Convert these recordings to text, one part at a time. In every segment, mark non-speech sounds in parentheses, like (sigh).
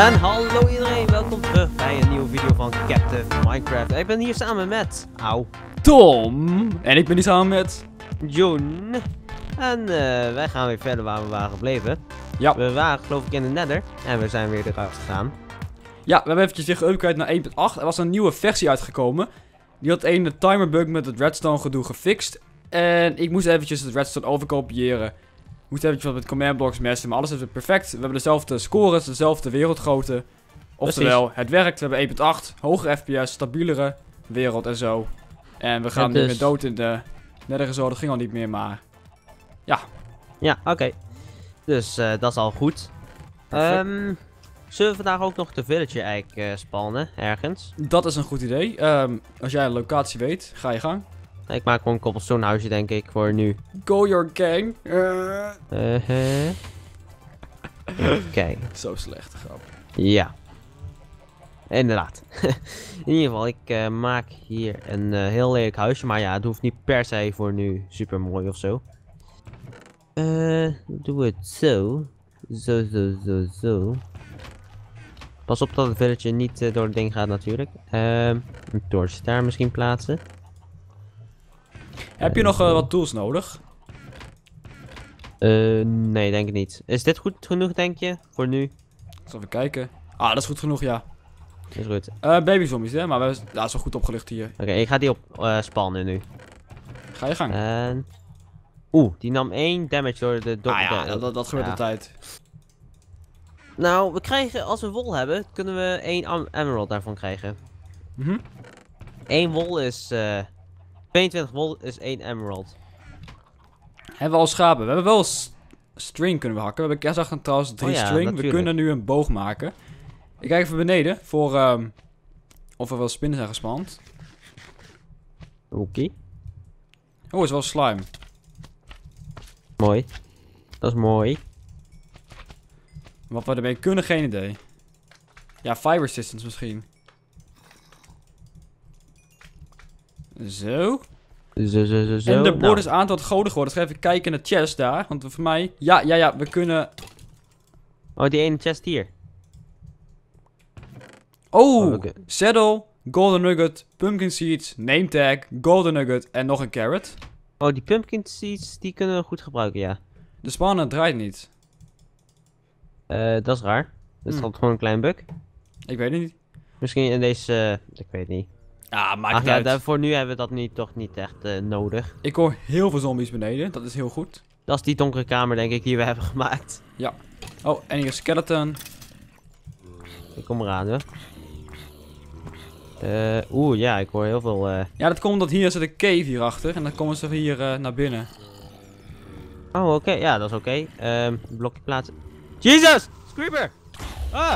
En hallo iedereen, welkom terug bij een nieuwe video van Captain Minecraft. Ik ben hier samen met... Au. Tom. En ik ben hier samen met... John. En eh, wij gaan weer verder waar we waren gebleven. Ja. We waren geloof ik in de nether. En we zijn weer eruit gegaan. Ja, we hebben eventjes zich geüpgraded naar 1.8. Er was een nieuwe versie uitgekomen. Die had een de timerbug met het redstone gedoe gefixt. En ik moest eventjes het redstone overkopiëren. Hoe heb je wat met command blocks, messen, maar alles is perfect. We hebben dezelfde scores, dezelfde wereldgrootte. Oftewel, het werkt. We hebben 1.8, hoger FPS, stabielere wereld en zo. En we gaan niet dus. nu weer dood in de Nergens zo. Dat ging al niet meer, maar... Ja. Ja, oké. Dus eh, dat is al goed. Ehm, zullen we vandaag ook nog de village eigenlijk eh, spannen, ergens? Dat is een goed idee. Ehm, als jij een locatie weet, ga je gang. Ik maak gewoon een cobblestone huisje, denk ik, voor nu. Go your gang. Uh. Oké. Okay. Zo slecht, grap. Ja. Inderdaad. (laughs) in ieder geval, ik eh, maak hier een eh, heel lelijk huisje. Maar ja, het hoeft niet per se voor nu super mooi of zo. Eh, doe we het zo. Zo, zo, zo, zo. Pas op dat het villetje niet eh, door het ding gaat natuurlijk. Ehm, een torch daar misschien plaatsen. Heb je nog eh, wat tools nodig? Eh, nee, denk ik niet. Is dit goed genoeg, denk je? Voor nu? Zal even kijken. Ah, dat is goed genoeg, ja. Dat is goed. Uh, baby zombies, hè? Maar we zijn wel goed opgelicht hier. Oké, ik ga die op spannen nu. Ga je gang. En... Oeh, die nam één damage door de... Door ah ja, dat, dat gebeurt de tijd. Nou, we krijgen, als we wol hebben, kunnen we één emerald daarvan krijgen. Mhm. Eén wol is... 22 wol is 1 emerald. Hebben we al schapen? We hebben wel string kunnen we hakken. We hebben kerstdag trouwens 3 string. We kunnen nu een boog maken. Ik kijk even beneden voor ehm, of er wel spinnen zijn gespand. Oké. Oh, is wel slime. Mooi. Dat is mooi. Wat we ermee kunnen, geen idee. Ja, fiber systems misschien. Zo. Zo, zo, zo, zo. En de nou. bord is aantwoord aantal goden geworden. Dus ga even kijken naar de chest daar. Want voor mij... Ja, ja, ja. We kunnen... Oh, die ene chest hier. Oh, oh saddle, golden nugget, pumpkin seeds, name tag, golden nugget en nog een carrot. Oh, die pumpkin seeds, die kunnen we goed gebruiken, ja. De spanner draait niet. Eh, dat is raar. Dat is hm. gewoon een klein bug. Ik weet het niet. Misschien in deze... Eh, ik weet het niet. Ja, ah, maakt Ach, uit. Ja, voor nu hebben we dat niet, toch niet echt eh, nodig. Ik hoor heel veel zombies beneden, dat is heel goed. Dat is die donkere kamer, denk ik, die we hebben (laughs) gemaakt. Ja. Oh, en hier is skeleton. Ik kom eraan, hoor. Uh, Oeh, ja, ik hoor heel veel... Eh. Ja, dat komt omdat hier zit een cave achter En dan komen ze hier naar binnen. Oh, oké. Ja, dat is oké. Okay. Ehm, blokje plaatsen. Jesus! Creeper! Ah!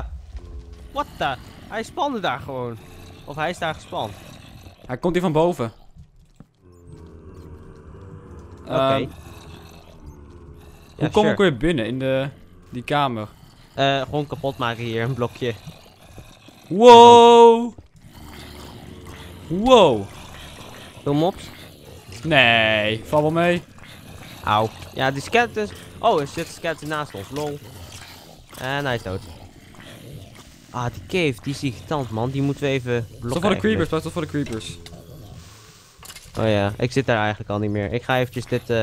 What the? Hij spande daar gewoon. Of hij is daar gespand. Hij komt hier van boven. Oké. Ehm, hoe kom ik weer binnen in de, die kamer? Uh, gewoon kapot maken hier, een blokje. Wow! Wow! Veel mops? Nee, val wel mee. Auw. Ja, die is. Oh, er zit een skeleton naast ons, lol. En eh, hij is dood. Ah, die cave, die is irritant, man. Die moeten we even blokken. Stop voor de creepers, toch voor de creepers. Oh ja, ik zit daar eigenlijk al niet meer. Ik ga eventjes dit eh,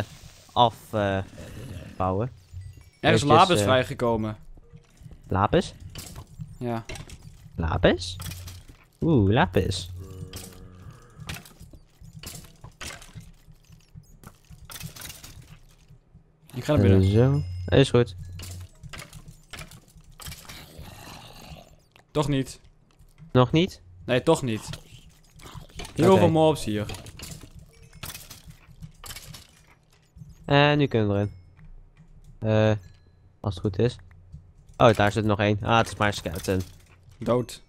afbouwen. Eh, er is lapis uh, vrijgekomen. Lapis? Ja. Lapis? Oeh, lapis. Ik ga er binnen. Zo, is goed. Toch niet. Nog niet? Nee, toch niet. Heel veel mobs hier. En eh, nu kunnen we erin. Eh, als het goed is. Oh, daar zit nog één. Ah, het is maar skeleton. Dood.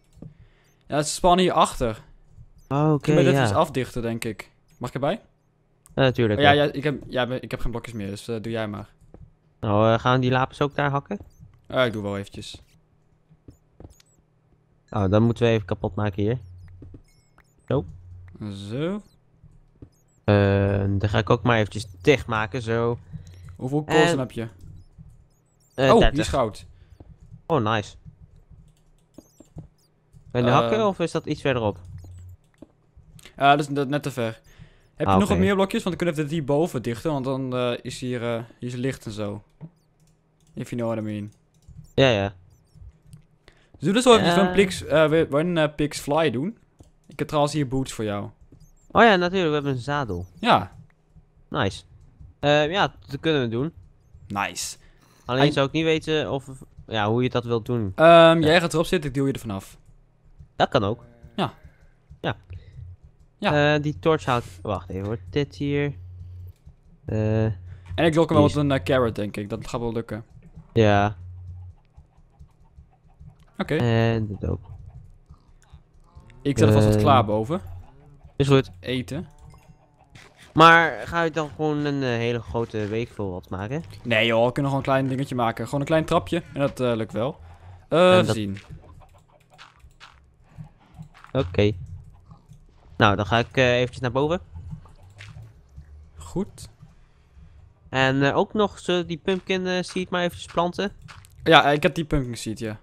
Ja, ze spannen hier achter. Oh, oké, okay, dit ja. afdichten, denk ik. Mag ik erbij? Eh, natuurlijk. ja, ja, ik, heb, ja, ik heb geen blokjes meer, dus doe jij maar. Nou, gaan die lapens ook daar hakken? ik doe wel eventjes. Oh, dan moeten we even kapot maken hier. Zo. Zo. Eh, dan ga ik ook maar eventjes dicht maken, zo. Hoeveel kosten eh, heb je? Eh, oh, die is goud. Oh, nice. Ben je hakken of is dat iets verderop? Ja, ah, dat is net te ver. Heb je ah, nog wat meer blokjes? Want dan kunnen we dit boven dichten, want dan is hier, is licht en zo. If you know what I mean. Ja, ja. Zullen we zo even van Pix, eh, eh, Pix Fly doen. Ik heb trouwens hier boots voor jou. Oh ja, natuurlijk. We hebben een zadel. Ja. Nice. Ehm, ja, dat kunnen we doen. Nice. Alleen zou ik niet weten of, ja, hoe je dat wilt doen. Ehm, jij gaat erop zitten, ik duw je er vanaf. Dat kan ook. Ja. Ja. ja. Eh, die torch houdt... Wacht even hoor. Dit hier. en ik lok hem wel met een carrot, denk ik. Dat gaat wel lukken. Ja. Oké. En dit ook. Ik zet vast wat eh, klaar boven. Is goed. Eten. Maar ga je dan gewoon een eh, hele grote voor wat maken? Nee joh, we kunnen gewoon een klein dingetje maken. Gewoon een klein trapje. En dat eh, lukt wel. Uh, zien. Oké. Nou, dan ga ik eventjes naar boven. Goed. En ook nog die pumpkin seed maar eventjes planten. Ja, ik heb die pumpkin seed, ja.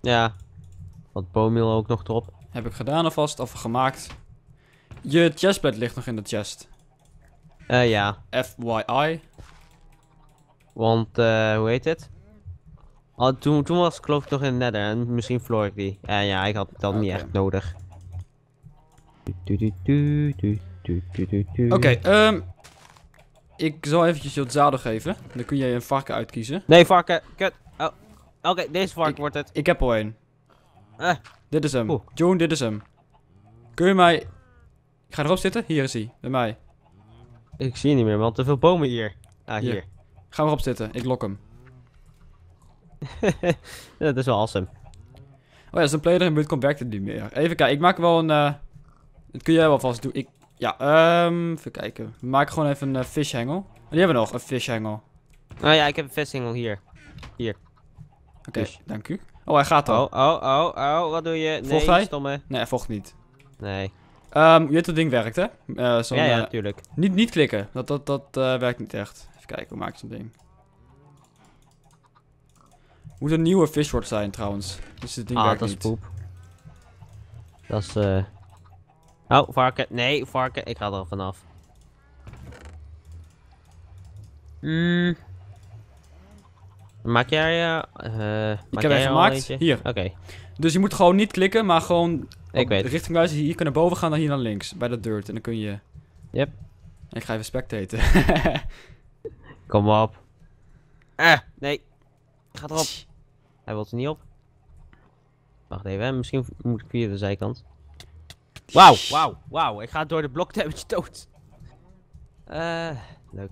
Ja. Wat boomil ook nog erop. Heb ik gedaan alvast, of gemaakt. Je chestplate ligt nog in de chest. Eh ja. FYI. Want, eh, hoe heet het? Ah toen, toen was ik geloof ik in de nether en misschien vloor ik die. En ja, ik had dat okay. niet echt nodig. Oké, okay, ik zal eventjes je het zadel geven. Dan kun jij een varken uitkiezen. Nee, varken, kut. Oké, deze vark wordt het. Ik heb al één. Eh. Dit is hem. Oeh. June, dit is hem. Kun je mij... Ik ga erop zitten. Hier is hij. Bij mij. Ik zie je niet meer, want te veel bomen hier. Ah, hier. Ga maar zitten. Ik lok hem. (laughs) dat is wel awesome. Oh ja, zo'n player in buurt komt werkt niet meer. Even kijken. Ik maak wel een... Eh, dat kun jij wel vast doen. Ik... Ja, um, even kijken. Maak gewoon even een vishengel. Eh, en oh, Die hebben we nog, een vishengel. Oh ja, ik heb een fishhengel hier. Hier. Oké, dus. dank u. Oh, hij gaat al. Oh, oh, oh, oh, wat doe je? Nee, hij? stomme. Nee, hij vocht niet. Nee. Um, je weet dat ding werkt, hè? Eh, zo ja, ja, natuurlijk. Eh, niet, niet klikken. Dat, dat, dat eh, werkt niet echt. Even kijken, hoe maak ik zo'n ding? Moet een nieuwe fishword zijn, trouwens. Dus dit ding ah, werkt dat is poep. Dat is, eh... Oh, varken. Nee, varken. Ik ga er vanaf. Mmm. Maak jij... Uh, ik heb jij gemaakt. Hier. Oké. Dus je moet gewoon niet klikken, maar gewoon... Ik weet. Richting Hier kunnen boven gaan, dan hier naar links. Bij de dirt. En dan kun je... Yep. Ik ga even spectaten. (laughs) Kom op. Eh, nee. Gaat erop. Hij wil er niet op. Wacht even, misschien moet ik via de zijkant. Wauw, wauw, wauw. Ik ga door de block dood. Eh, leuk.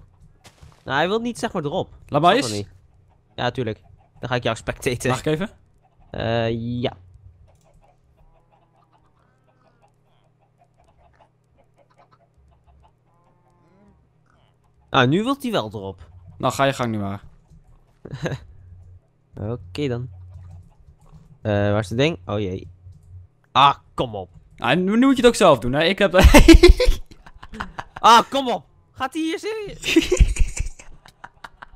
Nou, hij wil niet zeg maar erop. Laat maar eens. Ja, tuurlijk. Dan ga ik jou spectaten. Mag ik even? Uh, ja. Ah, nu wilt hij wel erop. Nou, ga je gang nu maar. (laughs) Oké dan. Uh, waar is het ding? Oh jee. Ah, kom op. Ah, nu, moet je het ook zelf doen, hè? Ik heb... (laughs) (laughs) ah, kom op. Gaat hij hier zitten?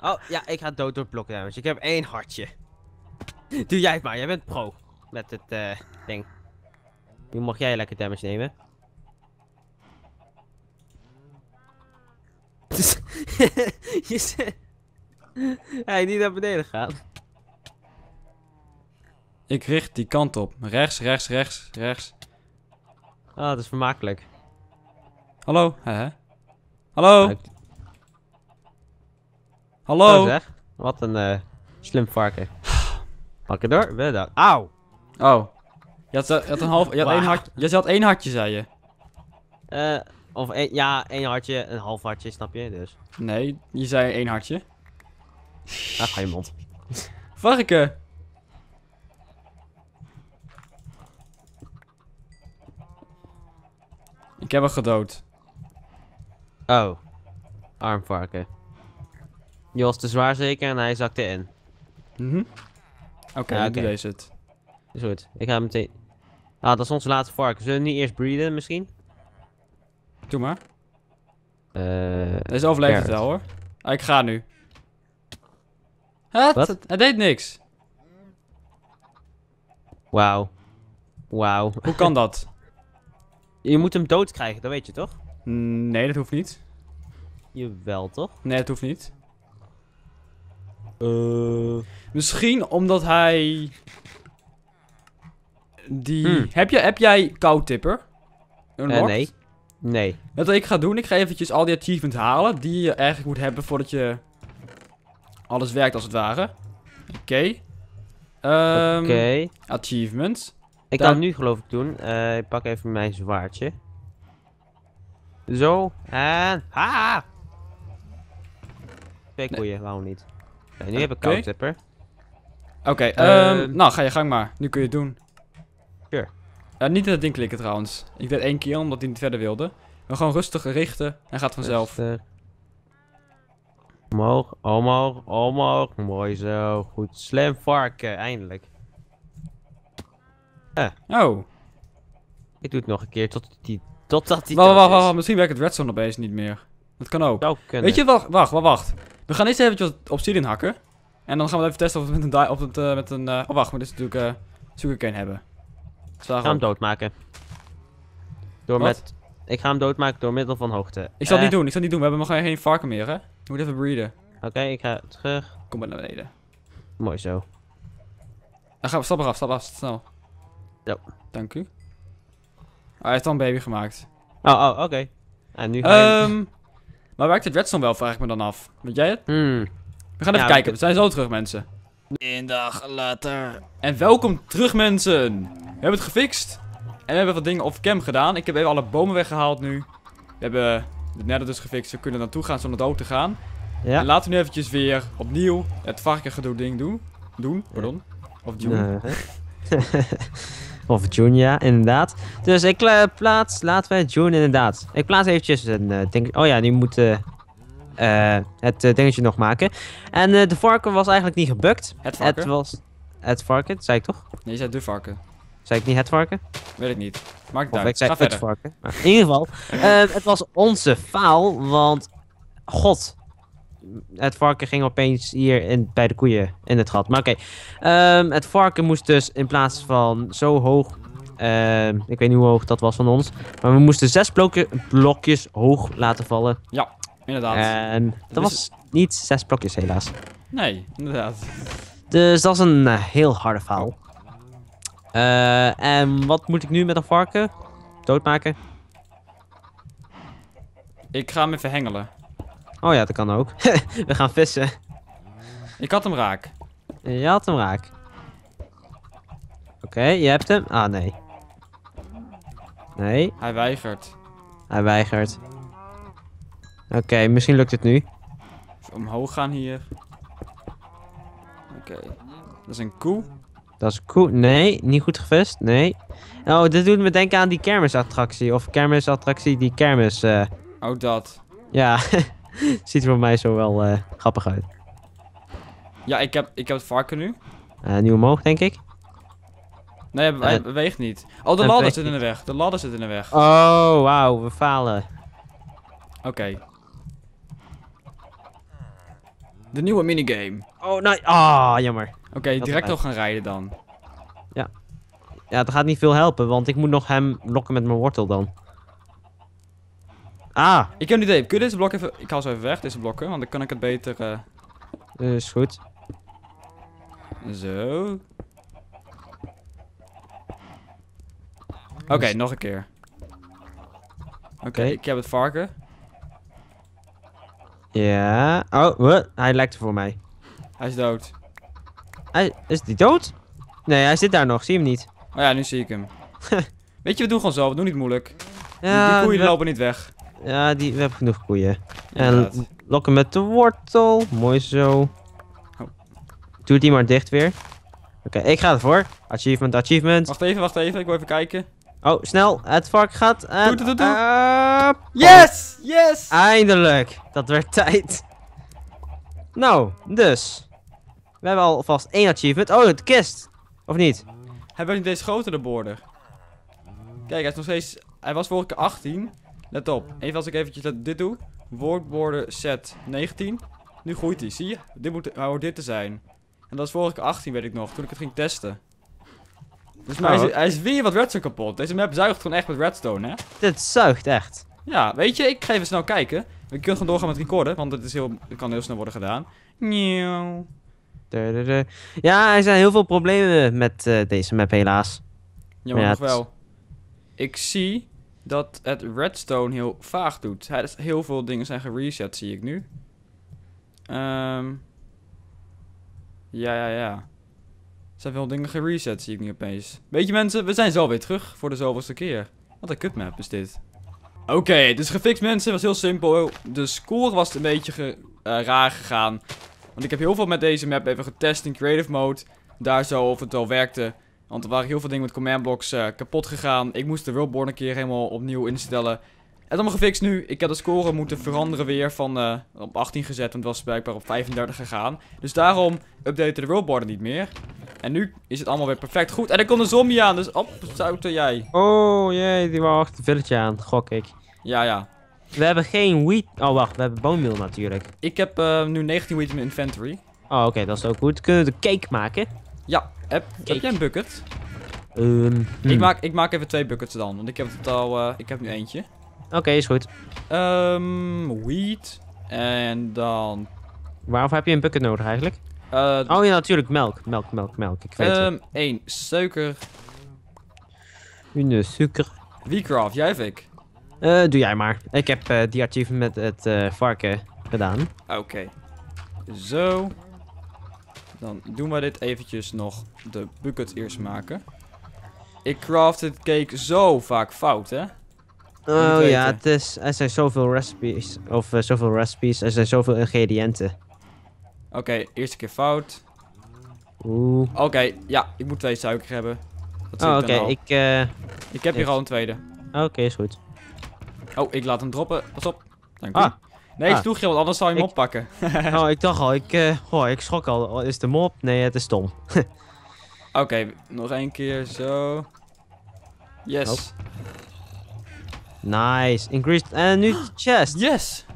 Oh, ja, ik ga dood door damage. Ik heb één hartje. Doe jij het maar, jij bent pro. Met het eh, ding. Nu mag jij lekker damage nemen. (laughs) je Hij niet naar beneden gaat. Ik richt die kant op. Rechts, rechts, rechts, rechts. Ah, oh, dat is vermakelijk. Hallo, hè? Hallo? Hallo. zeg. Wat een eh, slim varken. Pak het door. dat. Auw. Oh. Je had, je een half... Je had, wow. één hart, je had één hartje, zei je. Eh... of een, ja, één hartje, een half hartje, snap je? Dus. Nee, je zei één hartje. Ah, ga je mond. Varken! Ik heb hem gedood. Oh. Arm varken. Je was te zwaar zeker en hij zakte in. Mhm. Oké, okay, ja, deze het. Is goed. Ik ga meteen... Ah, dat is onze laatste vark. Zullen we niet eerst breeden misschien? Doe maar. Uh, deze overleeft het wel hoor. Ah, ik ga nu. Het, Wat? het, het deed niks. Wauw. Wauw. Hoe kan dat? (laughs) Je moet hem dood krijgen, dat weet je toch? Nee, dat hoeft niet. Jawel toch? Nee, dat hoeft niet. Uh... Misschien omdat hij... Die... Heb, hmm. je, heb jij koudtipper? Uh, eh, nee. Nee. Wat ik ga doen, ik ga eventjes al die achievements halen die je eigenlijk moet hebben voordat je alles werkt als het ware. Oké. Ehm, Oké. Achievements. Ik ga nu geloof ik doen. Eh, ik pak even mijn zwaardje. Zo. En... Ha! Twee koeien, nee. waarom niet? nu heb ik koud koud Oké, ehm, ehm, nou ga je gang maar. Nu kun je het doen. Sure. niet in dat ding klikken trouwens. Ik deed één keer omdat hij niet verder wilde. Maar gewoon rustig richten en gaat vanzelf. Rustig. Omhoog, omhoog, omhoog. Mooi zo. Goed. Slam varken, eindelijk. Eh. Oh. Ik doe het nog een keer tot die, totdat die... Wacht, wacht, wacht, Misschien werkt het redstone opeens niet meer. Dat kan ook. Weet je, wat? wacht, wacht. wacht. We gaan eerst even wat obsidian hakken. En dan gaan we even testen of we met een... Of het, met een eh, eh, oh, wacht, maar dit is natuurlijk uh, hebben. Dus hem doodmaken. Door met... Ik ga hem doodmaken door middel van hoogte. Ik zal het niet doen, ik zal niet doen. We hebben nog geen varken meer, hè? Je moeten even breeden. Oké, ik ga terug. Kom maar naar beneden. Mooi zo. Dan gaan we, stap eraf, stap af, snel. Ja. Dank u. hij heeft dan een baby gemaakt. Oh, oh, oké. En nu ga je... Ehm, maar werkt het redstone wel, vraag ik me dan af. Weet jij het? Hmm. We gaan even kijken. We zijn zo terug, mensen. Een dag later. En welkom terug, mensen. We hebben het gefixt. En we hebben wat dingen off-cam gedaan. Ik heb even alle bomen weggehaald nu. We hebben de nether dus gefixt. We kunnen naartoe gaan zonder dood te gaan. Ja. En laten we nu eventjes weer opnieuw het varkengedoe ding doen. Doen, pardon. Of doen. Nee. (laughs) Of June, ja, inderdaad. Dus ik eh, plaats, laten we June inderdaad. Ik plaats eventjes een uh, ding. Oh ja, nu moet eh, het dingetje nog maken. En de varken was eigenlijk niet gebukt. Het varken? Het was het varken, zei ik toch? Nee, je zei de varken. Zei ik niet het varken? Weet ik niet. Maakt het uit. zei het Varken. in ieder geval, het was onze faal, want... God, het varken ging opeens hier in, bij de koeien in het gat. Maar oké, ehm, het varken moest dus in plaats van zo hoog... Ehm, ik weet niet hoe hoog dat was van ons. Maar we moesten zes blokjes hoog laten vallen. Ja, inderdaad. En dat dus was niet zes blokjes helaas. Nee, inderdaad. Dus dat is een eh, heel harde faal. Eh, en wat moet ik nu met een varken? Doodmaken? Ik ga hem even hengelen. Oh ja, dat kan ook. (laughs) we gaan vissen. Ik had hem raak. Je had hem raak. Oké, je hebt hem. Ah, nee. Nee. Hij weigert. Hij weigert. Oké, misschien lukt het nu. Even omhoog gaan hier. Oké. Dat is een koe. Dat is koe. Nee, niet goed gevist. Nee. Oh, dit doet me denken aan die kermisattractie. Of kermisattractie, die kermis... Uh... Oh, dat. Ja. (laughs) (laughs) Ziet er voor mij zo wel eh, grappig uit. Ja, ik heb, ik heb het varken nu. Uh, omhoog, denk ik. Nee, hij uh, beweegt niet. Oh, de ladder zit in de weg. De ladder zit in de weg. Oh, wauw. We falen. Oké. De nieuwe minigame. Oh, nee. Ah, jammer. Oké, direct nog gaan rijden dan. Ja. Ja, dat gaat niet veel helpen, want ik moet nog hem lokken met mijn wortel dan. Ah. Ik heb een idee. Kun je deze blok even... Ik haal ze even weg, deze blokken. Want dan kan ik het beter... Uh... is goed. Zo. Oké, dus- nog een keer. Oké, ik heb het varken. Ja. Oh, wat? Hij lijkt er voor mij. Hij is dood. Hij, is die dood? Nee, hij zit daar nog. Zie je hem niet? Oh ja, nu zie ik hem. (laughs) Weet je, we doen gewoon zo. We doen niet moeilijk. Ja, die, die koeien lopen niet weg. Ja, die, we hebben genoeg koeien. En lokken met de wortel. Mooi zo. Oh. Doe die maar dicht weer. Oké, ik ga ervoor. Achievement, achievement. Wacht even, wacht even. Ik wil even kijken. Oh, snel. Het vark gaat. En, doe, yes! Yes! Eindelijk. Dat werd (laughs) tijd. Nou, dus. We hebben alvast één achievement. Oh, de kist. Of niet? Hebben we niet deze grotere border? Kijk, hij is nog steeds... Hij was vorige keer 18. Let op. Even als ik eventjes dit doe. Woordborden set 19. Nu groeit hij, zie je? Dit moet, hoort oh, dit te zijn. En dat is vorige keer 18, weet ik nog, toen ik het ging testen. Dus oh. hij, is, hij, is, weer wat redstone kapot. Deze map zuigt gewoon echt met redstone, hè? Dit zuigt echt. Ja, weet je, ik ga even snel kijken. We kunnen gewoon doorgaan met recorden, want het, is heel, kan heel snel worden gedaan. Nieuw. Ja, er zijn heel veel problemen met eh, deze map helaas. Jammer ja, nog wel. Ik zie dat het redstone heel vaag doet. Heel veel dingen zijn gereset, zie ik nu. Ehm, ja, ja, ja. Er zijn veel dingen gereset, zie ik nu opeens. Weet je mensen, we zijn zo weer terug voor de zoveelste keer. Wat een kutmap is dit. Oké, het dus gefixt mensen. was heel simpel. De score was een beetje eh, raar gegaan. Want ik heb heel veel met deze map even getest in creative mode. Daar zo of het al werkte. Want er waren heel veel dingen met command blocks eh, kapot gegaan. Ik moest de worldboard een keer helemaal opnieuw instellen. Het is allemaal gefixt nu. Ik heb de score moeten veranderen weer van eh, op 18 gezet. Want het was blijkbaar op 35 gegaan. Dus daarom updaten de worldboard niet meer. En nu is het allemaal weer perfect goed. En er komt een zombie aan. Dus op, zouten jij. Oh jee, die wou achter het villetje aan. Gok ik. Ja, ja. We hebben geen wheat... Oh, wacht. We hebben boomwil natuurlijk. Ik heb eh, nu 19 wheat in mijn inventory. Oh, oké. dat is ook goed. Kunnen we de cake maken? Ja. Heb, heb jij een bucket? Um, ik, hmm. maak, ik maak even twee buckets dan, want ik heb totaal, eh, ik heb nu eentje. Oké, is goed. Um, wheat en dan... waarom heb je een bucket nodig eigenlijk? Eh, oh ja, natuurlijk, melk, melk, melk, melk, ik weet het. Ehm, één, suiker. Une suiker. Wie jij of ik? Eh, doe jij maar. Ik heb die archieven met het varken gedaan. Oké. Zo. Dan doen we dit eventjes nog de bucket eerst maken. Ik craft het cake zo vaak fout, hè? Oh ja, het is, er zijn zoveel recipes. Of eh, zoveel recipes, er zijn zoveel ingrediënten. Oké, eerste keer fout. Oeh. Oké, ja, ik moet twee suiker hebben. Dat oh, oké, nou. ik... Uh, ik heb hier al een tweede. Oké, is goed. Oh, ik laat hem droppen. Pas op. Dank u. Ah. Nee, ah. want anders zou je hem oppakken. (laughs) oh, ik dacht al. Ik, uh, ik schrok al. Is de mop? Nee, het is stom. (laughs) Oké, nog één keer zo. Yes. Nice. Increased. En uh, nu chest. Yes.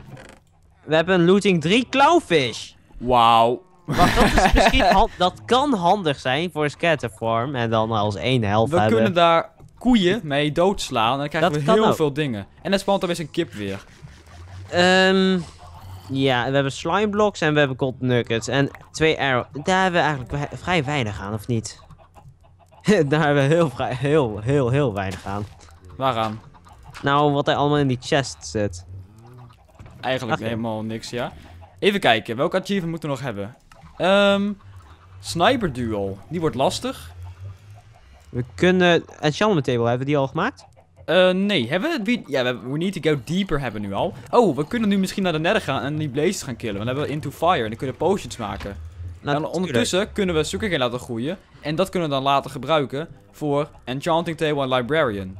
We hebben looting 3 clawfish. Wauw. Wacht, dat is (laughs) misschien dat kan handig zijn voor scatter en dan als één helft we hebben. We kunnen daar koeien mee doodslaan en dan krijgen we heel veel dingen. En dan spant er weer een kip weer. Um, ja, we hebben slime blocks en we hebben gold nuggets. En twee arrow. Daar hebben we eigenlijk vrij weinig aan, of niet? (laughs) Daar hebben we heel, vrij, heel, heel, heel weinig aan. Waaraan? Nou, wat er allemaal in die chest zit. Eigenlijk helemaal niks, ja. Even kijken, welke achievement moeten we nog hebben? Um, sniper duel. Die wordt lastig. We kunnen Shalom table, hebben we die al gemaakt? Eh, nee, hebben we... ja, we, need to go deeper hebben we nu al. Oh, we kunnen nu misschien naar de nether gaan en die blazes gaan killen. Want dan hebben we into fire en dan kunnen we potions maken. Nou, en ondertussen kunnen we sugarcane laten groeien. En dat kunnen we dan later gebruiken voor enchanting table en librarian.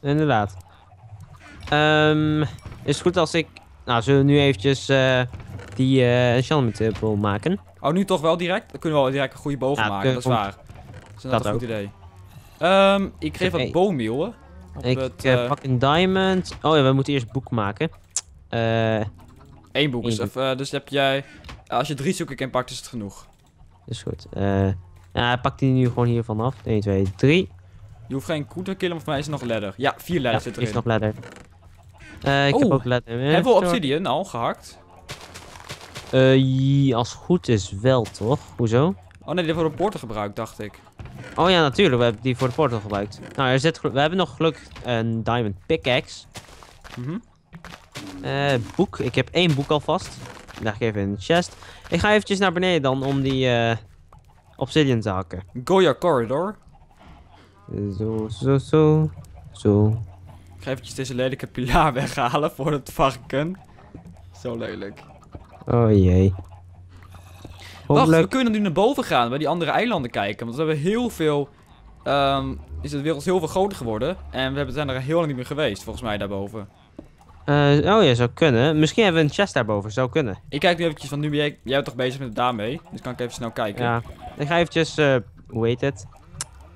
Inderdaad. Um, is het goed als ik... Nou, zullen we nu eventjes eh, die uh, enchantment table eh, maken? Oh, nu toch wel direct? Dan kunnen we wel direct een goede boog maken, dat is waar. Dat is een goed idee. Um, ik geef wat e- boommeeuwen ik pak een eh, diamond. Oh ja, we moeten eerst boek maken. Eh... Eén boek. Eén boek. Eh, dus heb jij... Als je drie zoeken pakt is het genoeg. Is dus goed. Eh... Ja, pak die nu gewoon hier vanaf. 1, 2, 3. Je hoeft geen koe te killen, want voor mij is nog ledder. Ja, vier ladders ja, zit erin. is nog ledder. Uh, eh, ik heb ook ladder. Hebben we obsidian al gehakt? Uh, als goed is wel, toch? Hoezo? Oh nee, dit wordt op borden gebruikt, dacht ik. Oh ja, natuurlijk. We hebben die voor de portal gebruikt. Nou, er zit we hebben nog geluk een diamond pickaxe. Mm -hmm. boek. Ik heb één boek alvast. Leg ik even in de chest. Ik ga eventjes naar beneden dan om die uh, obsidian te hakken. Goya corridor. Zo, zo, zo. Zo. Ik ga eventjes deze lelijke pilaar weghalen voor het varken. Zo lelijk. Oh jee. Wacht, we kunnen nu naar boven gaan, bij die andere eilanden kijken. Want we hebben heel veel... Ehm, is de wereld heel veel groter geworden. En we zijn er heel lang niet meer geweest, volgens mij, daarboven. Eh, oh ja, zou kunnen. Misschien hebben we een chest daarboven, zou kunnen. Ik kijk nu eventjes, Van nu ben jij, jij bent toch bezig met daarmee. Dus kan ik even snel kijken. Ja, ik ga eventjes, eh, hoe heet het?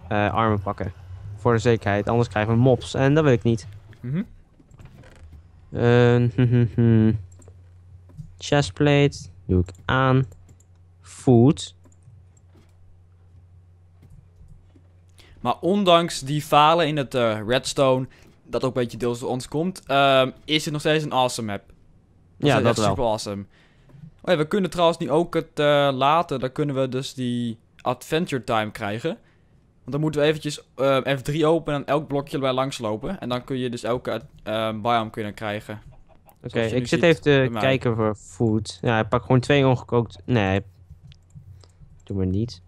Eh, armen pakken. Voor de zekerheid, anders krijgen we mobs. En dat wil ik niet. Mhm. Mm (laughs) Chestplate doe ik aan food. Maar ondanks die falen in het eh, redstone, dat ook een beetje deels door ons komt, ehm, is het nog steeds een awesome map. Dat ja, is dat is super awesome. Oh we kunnen trouwens nu ook het uh, later, dan kunnen we dus die adventure time krijgen. Want dan moeten we eventjes eh, F3 openen en elk blokje erbij langslopen. En dan kun je dus elke ehm, biome kunnen krijgen. Oké, ik zit even te kijken voor food. Ja, ik pak gewoon twee ongekookt. Nee, maar niet.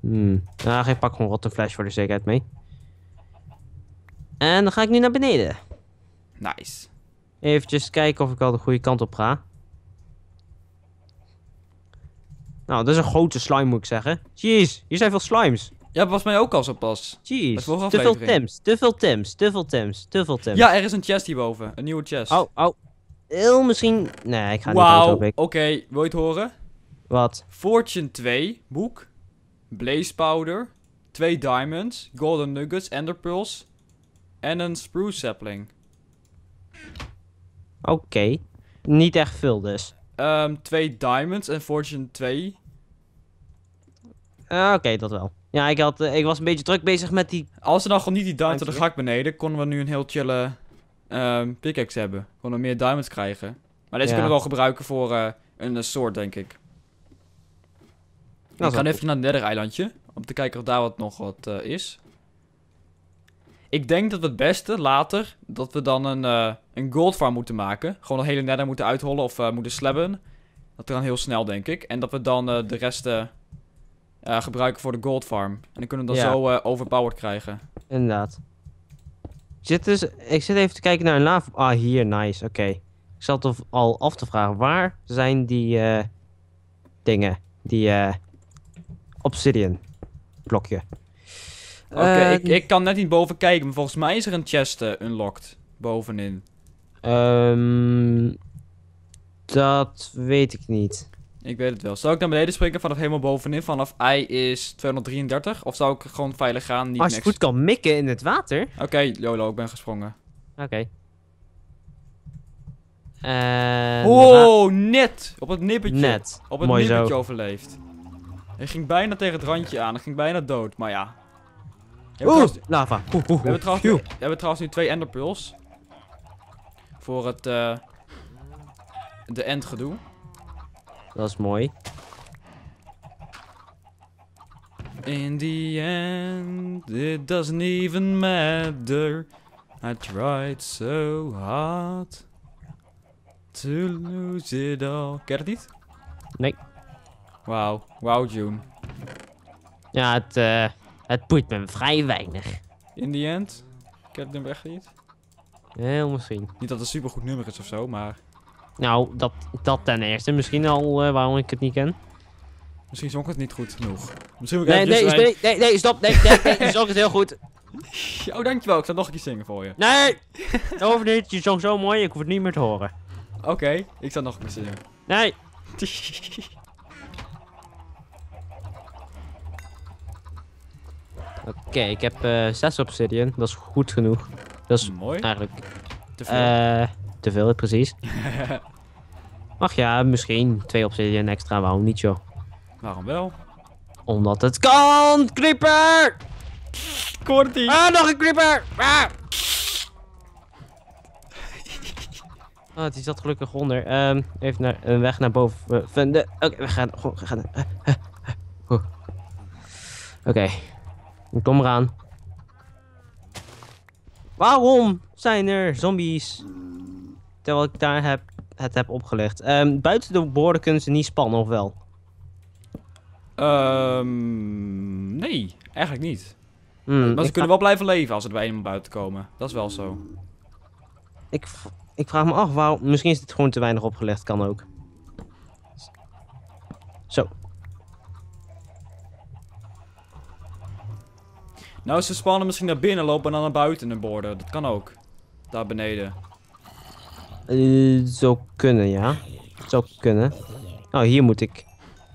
Hmm. Nou, ik pak gewoon rotte flash voor de zekerheid mee. En dan ga ik nu naar beneden. Nice. Even kijken of ik al de goede kant op ga. Nou, dat is een grote slime, moet ik zeggen. Jeez, hier zijn veel slimes. Ja, dat was mij ook al zo pas. Jeez, te veel Tims, te veel Tims, te veel Tims, te veel Tims. Ja, er is een chest hierboven. Een nieuwe chest. Oh, oh. Heel misschien... Nee, ik ga wow. niet dood, Wow, oké. Okay. Wil je het horen? Wat? Fortune 2 boek. Blaze Powder. Twee Diamonds. Golden Nuggets. Ender Pearls. En een Spruce Sapling. Oké. Niet echt veel dus. Ehm, twee Diamonds en Fortune 2. Ah, oké, dat wel. Ja, ik, had, eh, ik was een beetje druk bezig met die... Als er dan gewoon niet die diamonds hadden ik beneden, konden we nu een heel chille ehm, pickaxe hebben. Konden we meer diamonds krijgen. Maar deze kunnen we wel gebruiken voor eh, een soort, denk ik. Nou, we gaan even naar het eilandje. Om te kijken of daar wat nog wat eh, is. Ik denk dat we het beste later, dat we dan een, uh, een gold farm moeten maken. Gewoon een hele nether moeten uithollen of eh, moeten slabben. Dat kan heel snel, denk ik. En dat we dan de rest gebruiken voor de gold farm. En dan kunnen we dat zo overpowered krijgen. Inderdaad. Zit dus, ik zit even te kijken naar een lava... Ah, hier, nice, oké. Ik zat al af te vragen, waar zijn die dingen? Die obsidian blokje. Oké, eh, ik, ik kan net niet boven kijken, maar volgens mij is er een chest eh, unlocked bovenin. Um, dat weet ik niet. Ik weet het wel. Zou ik naar beneden springen vanaf helemaal bovenin? Vanaf I is 233? Of zou ik gewoon veilig gaan? Niet Als je goed kan mikken in het water. Oké, okay, Lolo, ik ben gesprongen. Oké. Okay. Ehm, oh, net! Op het nippertje. Net. Op het nippertje overleefd. Hij ging bijna tegen het randje aan. Hij ging bijna dood, maar ja. Oeh, lava. we, hebben trouwens... we, hebben trouwens, nu twee enderpuls. Voor het... Uh... de endgedoe. Dat is mooi. In the end, it doesn't even matter. I tried so hard to lose it all. Ken je niet? Nee. Wauw. Wauw, June. Ja, het, uh, het boeit me vrij weinig. In the end? Ik heb echt niet. Heel misschien. Niet dat het een supergoed nummer is of zo, maar... Nou, dat, dat ten eerste. Misschien al eh, waarom ik het niet ken. Misschien zong het niet goed genoeg. Misschien nee, nee, dus nee, nee, nee, nee, stop. Nee, nee, nee, je zong het heel goed. (laughs) Oh, dankjewel. Ik zal nog een keer zingen voor je. Nee! hoeft niet, je zong zo mooi, ik hoef het niet meer te horen. Oké, ik zal nog een keer zingen. Nee! (laughs) Oké, ik heb 6 eh, obsidian. Dat is goed genoeg. Dat is eigenlijk... Te veel. Eh, te veel, precies. (laughs) Ach ja, misschien twee obsidian extra. Waarom niet, joh? Waarom wel? Omdat het kan! Creeper! Kortie! Ah, nog een creeper! Ah! Oh, die zat gelukkig onder. Um, even naar, een weg naar boven eh, vinden. Oké, we gaan. We gaan (laughs) Oké. Kom eraan. Waarom zijn er zombies? Terwijl ik daar heb, het heb opgelegd. Ehm, buiten de borden kunnen ze niet spannen, of wel? Ehm, nee, eigenlijk niet. maar hmm, ze kunnen wel blijven leven als er bij eenmaal buiten komen. Dat is wel zo. Ik, ik vraag me af, waarom... misschien is het gewoon te weinig opgelegd, kan ook. Zo, Nou, ze spannen misschien naar binnen lopen en dan naar buiten de borden. Dat kan ook. Daar beneden. Uh, zou kunnen, ja. Zou kunnen. Nou, oh, hier moet ik.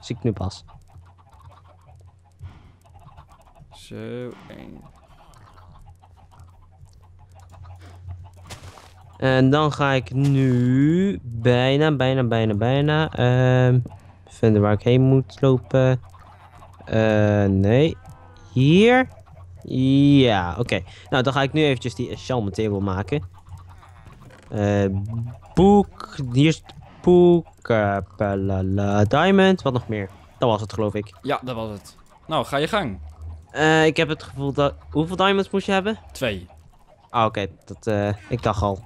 Zie ik nu pas. Zo, En dan ga ik nu bijna, bijna, bijna, bijna Ehm, vinden waar ik heen moet lopen. Uh, nee. Hier. Ja, oké. Nou, dan ga ik nu eventjes die Shalman table maken. Uh, boek. Hier is boek. Eh, diamond. Wat nog meer? Dat was het, geloof ik. Ja, dat was het. Nou, ga je gang. Uh, ik heb het gevoel dat... Hoeveel diamonds moest je hebben? Twee. Ah, oké. Dat, ik dacht al.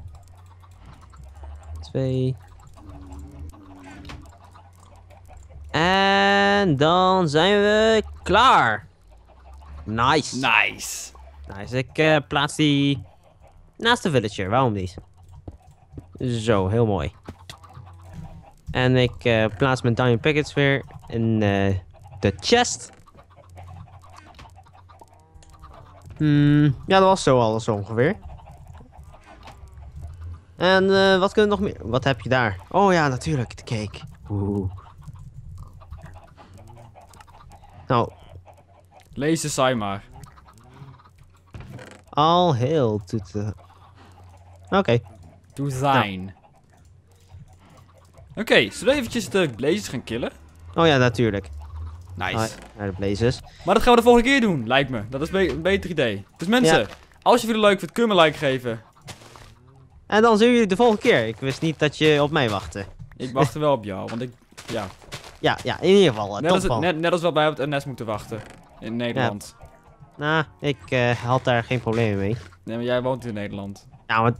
Twee. En dan zijn we klaar. Nice. Nice. Nice. Ik eh, plaats die naast de villager. Waarom niet? Zo, heel mooi. En ik eh, plaats mijn diamond Pickets weer in eh, de chest. Hmm, ja, dat was zo alles ongeveer. En wat kunnen we nog meer? Wat heb je daar? Oh ja, natuurlijk, de cake. Oeh. Nou, Lees de maar. Al heel to Oké. Okay. To zijn. Oké, zullen we eventjes de blazers gaan killen? Oh ja, natuurlijk. Nice. naar de blazers. Maar dat gaan we de volgende keer doen, lijkt me. Dat is een beter idee. Dus mensen, als je het leuk vindt, kun je een like geven. En dan zien jullie de volgende keer. Ik wist niet dat je op mij wachtte. Ik wachtte wel op jou, want ik... Ja. Ja, ja in ieder geval. Eh, net, als, net, als wel bij op het NS moeten wachten. In Nederland. Nou, ik eh, had daar geen problemen mee. Nee, maar jij woont in Nederland. Nou, maar...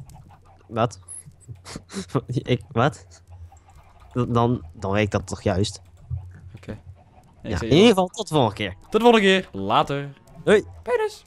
Wat? (laughs) ik, wat? Dan, dan weet ik dat toch juist. Oké. ja, in ieder geval, tot de volgende keer. Tot de volgende keer. Later. Hoi. Penis.